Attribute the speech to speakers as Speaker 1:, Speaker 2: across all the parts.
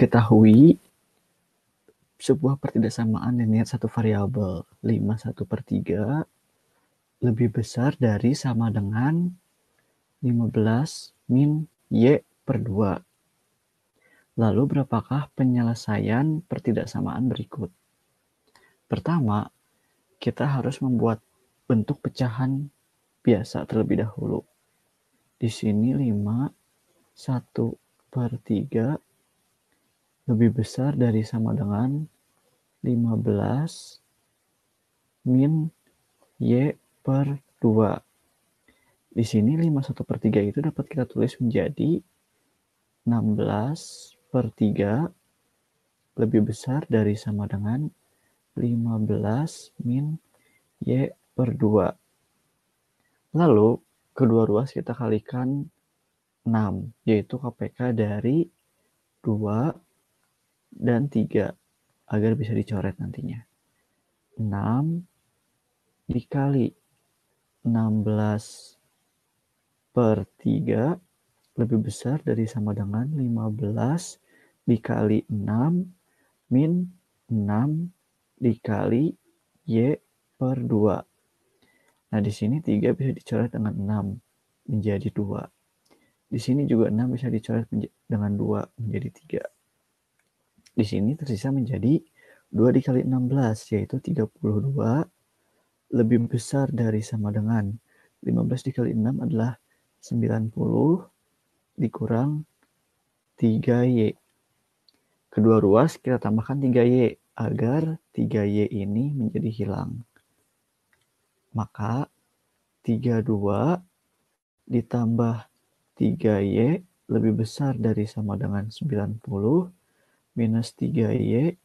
Speaker 1: diketahui sebuah pertidaksamaan linear satu variabel 5 1 per 3 lebih besar dari sama dengan 15 min Y per 2. Lalu berapakah penyelesaian pertidaksamaan berikut? Pertama, kita harus membuat bentuk pecahan biasa terlebih dahulu. Di sini 5, 1 per 3, lebih besar dari sama dengan 15 min Y per 2. Di sini 51 per 3 itu dapat kita tulis menjadi 16 per 3 lebih besar dari sama dengan 15 min Y per 2. Lalu kedua ruas kita kalikan 6, yaitu KPK dari 2 dan 3 agar bisa dicoret nantinya. 6 dikali 16 per 3 lebih besar dari sama dengan 15 dikali 6 min 6 dikali Y per 2. Nah, di sini 3 bisa dicoret dengan 6 menjadi 2. Di sini juga 6 bisa dicoret dengan 2 menjadi 3 di sini tersisa menjadi 2 dikali 16 yaitu 32 lebih besar dari sama dengan 15 dikali 6 adalah 90 dikurang 3Y. Kedua ruas kita tambahkan 3Y agar 3Y ini menjadi hilang. Maka 32 ditambah 3Y lebih besar dari sama dengan 90 minus 3Y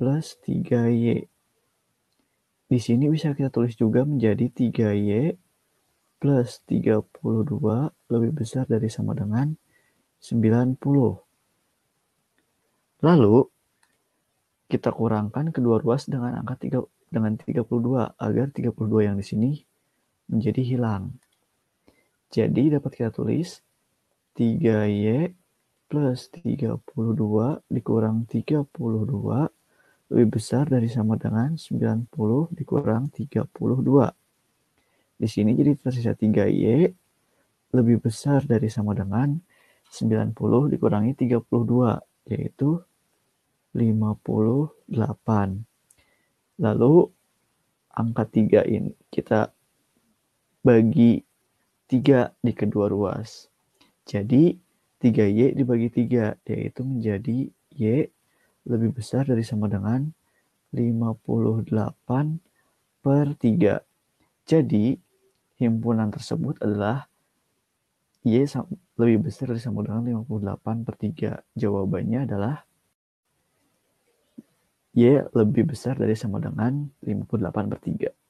Speaker 1: plus 3Y. Di sini bisa kita tulis juga menjadi 3Y plus 32 lebih besar dari sama dengan 90. Lalu, kita kurangkan kedua ruas dengan angka 3, dengan 32 agar 32 yang di sini menjadi hilang. Jadi dapat kita tulis 3Y plus 32 dikurang 32 lebih besar dari sama dengan 90 dikurang 32. Di sini jadi tersisa 3Y lebih besar dari sama dengan 90 dikurangi 32 yaitu 58. Lalu angka 3 ini kita bagi 3 di kedua ruas. Jadi 3Y dibagi 3, yaitu menjadi Y lebih besar dari sama dengan 58 per 3. Jadi, himpunan tersebut adalah Y lebih besar dari sama dengan 58 per 3. Jawabannya adalah Y lebih besar dari sama dengan 58 per 3.